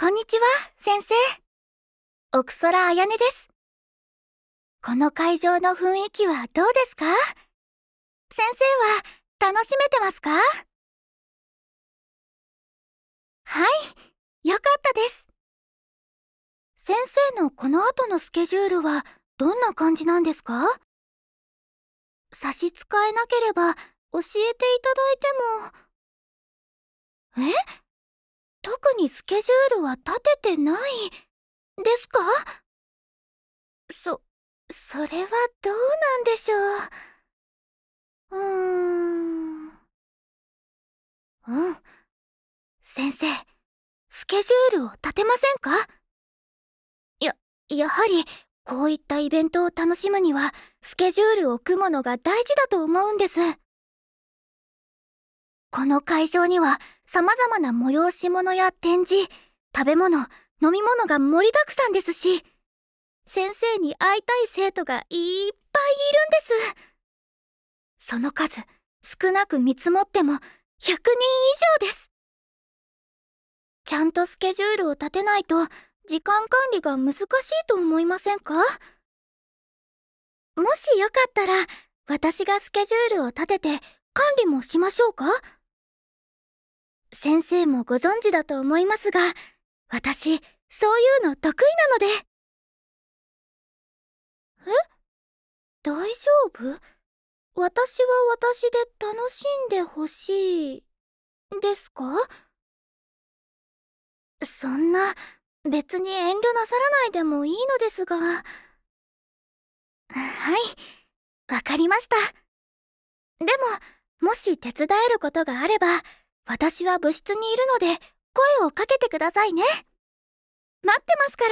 こんにちは、先生。奥空あやねです。この会場の雰囲気はどうですか先生は楽しめてますかはい、よかったです。先生のこの後のスケジュールはどんな感じなんですか差し支えなければ教えていただいても。えにスケジュールは立ててないですかそそれはどうなんでしょううんうん先生スケジュールを立てませんかややはりこういったイベントを楽しむにはスケジュールを組むのが大事だと思うんです。この会場には様々な催し物や展示、食べ物、飲み物が盛りだくさんですし、先生に会いたい生徒がいっぱいいるんです。その数、少なく見積もっても100人以上です。ちゃんとスケジュールを立てないと、時間管理が難しいと思いませんかもしよかったら、私がスケジュールを立てて管理もしましょうか先生もご存知だと思いますが、私、そういうの得意なので。え大丈夫私は私で楽しんでほしい、ですかそんな、別に遠慮なさらないでもいいのですが。はい、わかりました。でも、もし手伝えることがあれば、私は部室にいるので、声をかけてくださいね。待ってますから。